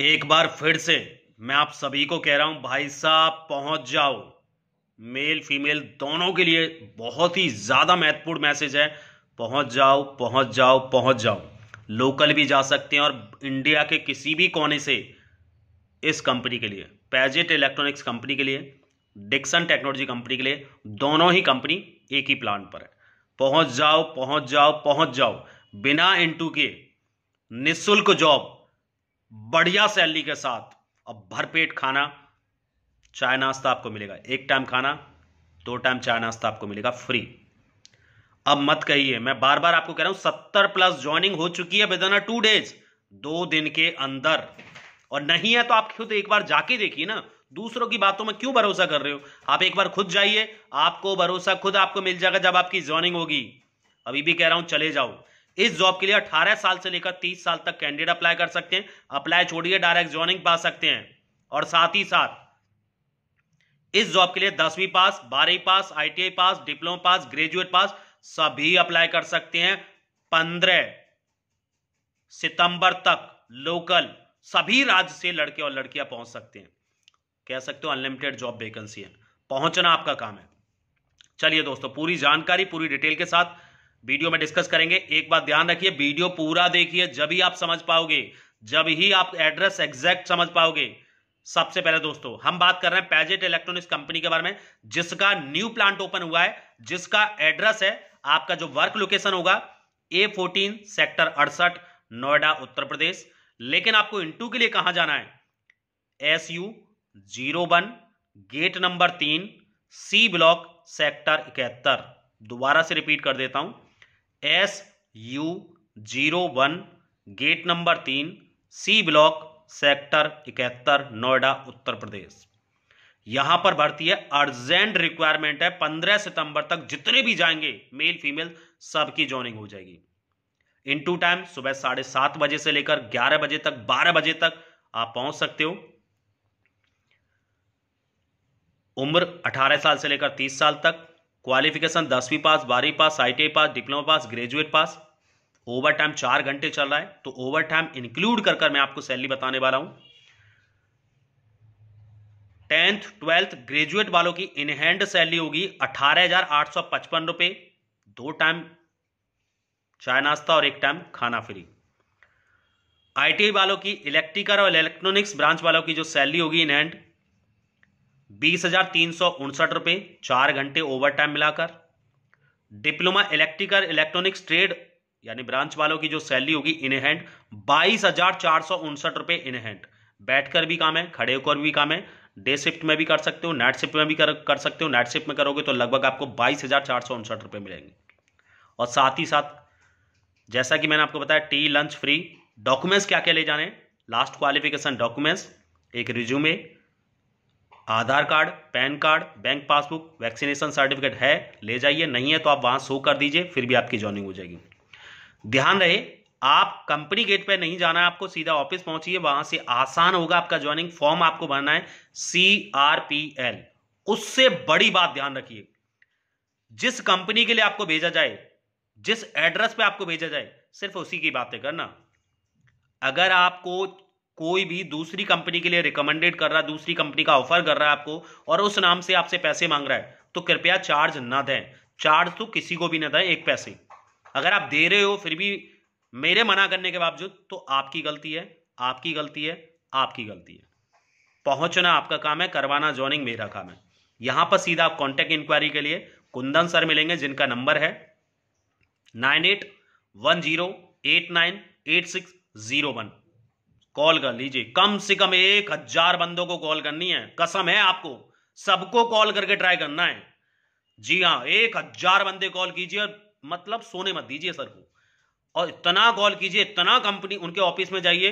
एक बार फिर से मैं आप सभी को कह रहा हूं भाई साहब पहुंच जाओ मेल फीमेल दोनों के लिए बहुत ही ज़्यादा महत्वपूर्ण मैसेज है पहुंच जाओ पहुंच जाओ पहुंच जाओ लोकल भी जा सकते हैं और इंडिया के किसी भी कोने से इस कंपनी के लिए पैजेट इलेक्ट्रॉनिक्स कंपनी के लिए डिक्सन टेक्नोलॉजी कंपनी के लिए दोनों ही कंपनी एक ही प्लान पर है पहुंच जाओ पहुंच जाओ पहुंच जाओ बिना इंटू के निःशुल्क जॉब बढ़िया सैलरी के साथ अब भरपेट खाना चाय नाश्ता आपको मिलेगा एक टाइम खाना दो टाइम चाय नाश्ता आपको मिलेगा फ्री अब मत कहिए मैं बार बार आपको कह रहा हूं सत्तर प्लस ज्वाइनिंग हो चुकी है विदिन अ टू डेज दो दिन के अंदर और नहीं है तो आप खुद एक बार जाके देखिए ना दूसरों की बातों में क्यों भरोसा कर रहे हो आप एक बार खुद जाइए आपको भरोसा खुद आपको मिल जाएगा जब आपकी ज्वाइनिंग होगी अभी भी कह रहा हूं चले जाओ इस जॉब के लिए 18 साल से लेकर 30 साल तक कैंडिडेट अप्लाई कर सकते हैं अप्लाई छोड़िए डायरेक्ट ज्वाइनिंग पा सकते हैं और साथ ही साथ इस जॉब के लिए दसवीं पास बारहवीं pass ITI pass diploma pass graduate pass सभी अप्लाई कर सकते हैं पंद्रह सितंबर तक लोकल सभी राज्य से लड़के और लड़कियां पहुंच सकते हैं कह सकते हो अनलिमिटेड जॉब वेकेंसी है पहुंचना आपका काम है चलिए दोस्तों पूरी जानकारी पूरी डिटेल के साथ वीडियो में डिस्कस करेंगे एक बात ध्यान रखिए वीडियो पूरा देखिए जब ही आप समझ पाओगे जब ही आप एड्रेस एग्जैक्ट समझ पाओगे सबसे पहले दोस्तों हम बात कर रहे हैं पैजेट इलेक्ट्रॉनिक्स कंपनी के बारे में जिसका न्यू प्लांट ओपन हुआ है जिसका एड्रेस है आपका जो वर्क लोकेशन होगा ए फोर्टीन सेक्टर अड़सठ नोएडा उत्तर प्रदेश लेकिन आपको इंटू के लिए कहां जाना है S U zero one gate number तीन सी ब्लॉक सेक्टर इकहत्तर दोबारा से रिपीट कर देता हूं S U zero one gate number तीन सी ब्लॉक सेक्टर इकहत्तर नोएडा उत्तर प्रदेश यहां पर भर्ती है अर्जेंट रिक्वायरमेंट है पंद्रह सितंबर तक जितने भी जाएंगे मेल फीमेल सबकी ज्वाइनिंग हो जाएगी इन टू टाइम सुबह साढ़े सात बजे से लेकर ग्यारह बजे तक बारह बजे तक आप पहुंच सकते हो उम्र 18 साल से लेकर 30 साल तक क्वालिफिकेशन दसवीं पास बारहवीं pass I pass diploma pass graduate pass over time चार घंटे चल रहा है तो ओवर टाइम इंक्लूड कर मैं आपको सैलरी बताने वाला हूं टेंथ ट्वेल्थ ग्रेजुएट वालों की इनहैंड सैलरी होगी अठारह हजार आठ सौ पचपन रुपए दो टाइम चाय नाश्ता और एक टाइम खाना फ्री आईटीआई वालों की इलेक्ट्रिकल और इलेक्ट्रॉनिक्स ब्रांच वालों की जो सैलरी होगी इनहैंड बीस हजार तीन सौ उनसठ रुपये चार घंटे ओवर टाइम मिलाकर डिप्लोमा इलेक्ट्रिकल इलेक्ट्रॉनिक्स ट्रेड यानी ब्रांच वालों की जो सैलरी होगी इन हैंड बाईस हजार चार सौ उनसठ रुपये इन हैंड बैठकर भी काम है खड़े होकर भी काम है डे शिफ्ट में भी कर सकते हो नाइट शिफ्ट में भी कर, कर सकते हो नाइट शिफ्ट में करोगे तो लगभग आपको बाईस हजार चार सौ उनसठ रुपये मिलेंगे और साथ ही साथ जैसा कि मैंने आपको बताया टी लंच फ्री डॉक्यूमेंट्स क्या क्या ले जाने लास्ट क्वालिफिकेशन डॉक्यूमेंट्स एक resume Aadhaar card PAN card bank passbook vaccination certificate है ले जाइए नहीं है तो आप वहाँ शो कर दीजिए फिर भी आपकी ज्वाइनिंग हो जाएगी ध्यान रहे आप कंपनी गेट पर नहीं जाना है आपको सीधा ऑफिस पहुंचिए वहां से आसान होगा आपका ज्वाइनिंग फॉर्म आपको भरना है सी आर पी एल उससे बड़ी बात ध्यान रखिए जिस कंपनी के लिए आपको भेजा जाए जिस एड्रेस पे आपको भेजा जाए सिर्फ उसी की बातें करना अगर आपको कोई भी दूसरी कंपनी के लिए रिकमेंडेड कर रहा है दूसरी कंपनी का ऑफर कर रहा है आपको और उस नाम से आपसे पैसे मांग रहा है तो कृपया चार्ज ना दें चार्ज तो किसी को भी ना दें एक पैसे अगर आप दे रहे हो फिर भी मेरे मना करने के बावजूद तो आपकी गलती है आपकी गलती है आपकी गलती है पहुंचना आपका काम है करवाना ज्वाइनिंग मेरा काम है यहां पर सीधा आप कॉन्टैक्ट इंक्वायरी के लिए कुंदन सर मिलेंगे जिनका नंबर है nine eight one zero eight nine eight six zero one call कर लीजिए कम से कम एक हजार बंदों को कॉल करनी है कसम है आपको सबको कॉल करके ट्राई करना है जी हाँ एक हजार बंदे कॉल कीजिए और मतलब सोने मत दीजिए सर को और इतना कॉल कीजिए इतना कंपनी उनके ऑफिस में जाइए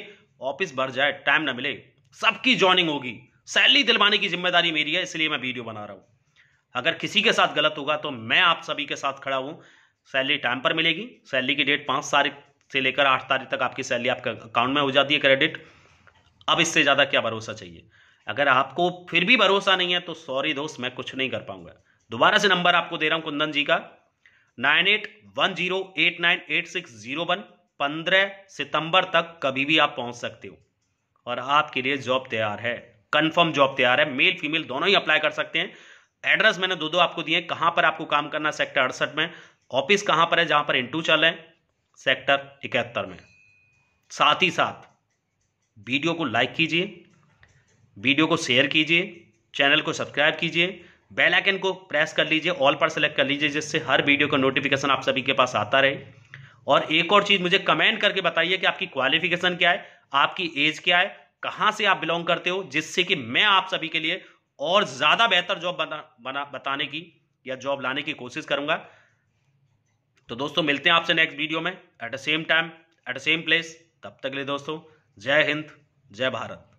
ऑफिस भर जाए टाइम ना मिले सबकी ज्वाइनिंग होगी सैलरी दिलवाने की जिम्मेदारी मेरी है इसलिए मैं वीडियो बना रहा हूं अगर किसी के साथ गलत होगा तो मैं आप सभी के साथ खड़ा हूं सैलरी टाइम पर मिलेगी सैलरी की डेट पांच तारीख से लेकर आठ तारीख तक आपकी सैलरी आपके अकाउंट में हो जाती है क्रेडिट अब इससे ज़्यादा क्या भरोसा चाहिए अगर आपको फिर भी भरोसा नहीं है तो सॉरी दोस्त मैं कुछ नहीं कर पाऊंगा दोबारा से नंबर आपको दे रहा हूं कुंदन जी का nine eight one zero eight nine eight six zero one पंद्रह सितंबर तक कभी भी आप पहुंच सकते हो और आपके लिए जॉब तैयार है कंफर्म जॉब तैयार है मेल फीमेल दोनों ही अप्लाई कर सकते हैं एड्रेस मैंने दो दो आपको दिए कहां पर आपको काम करना सेक्टर अड़सठ में ऑफिस कहां पर है जहां पर इंटू चल है सेक्टर इकहत्तर में साथ ही साथ वीडियो को लाइक कीजिए वीडियो को शेयर कीजिए चैनल को सब्सक्राइब कीजिए बेल आइकन को प्रेस कर लीजिए ऑल पर सेलेक्ट कर लीजिए जिससे हर वीडियो का नोटिफिकेशन आप सभी के पास आता रहे और एक और चीज़ मुझे कमेंट करके बताइए कि आपकी क्वालिफिकेशन क्या है आपकी एज क्या है कहाँ से आप बिलोंग करते हो जिससे कि मैं आप सभी के लिए और ज़्यादा बेहतर जॉब बना बना बताने की या जॉब लाने की कोशिश करूँगा तो दोस्तों मिलते हैं आपसे नेक्स्ट वीडियो में at the same time at the same place तब तक ले लिए दोस्तों जय हिंद जय भारत